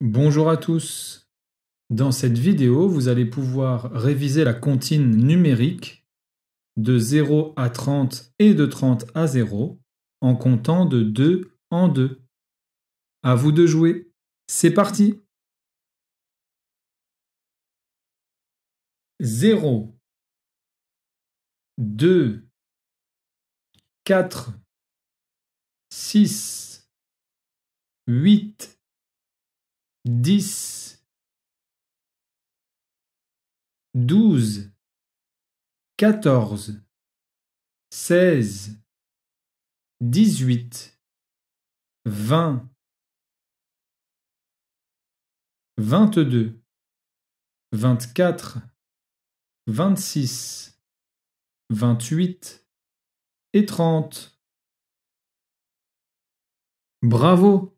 Bonjour à tous. Dans cette vidéo, vous allez pouvoir réviser la comptine numérique de 0 à 30 et de 30 à 0 en comptant de 2 en 2. À vous de jouer. C'est parti. 0 2 4 6 8 dix, douze, quatorze, seize, dix-huit, vingt, vingt-deux, vingt-quatre, vingt-six, vingt-huit et trente. Bravo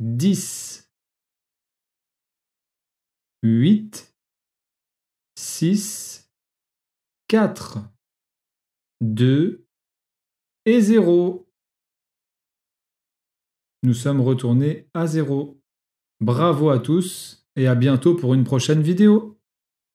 10, 8, 6, 4, 2 et 0. Nous sommes retournés à 0. Bravo à tous et à bientôt pour une prochaine vidéo.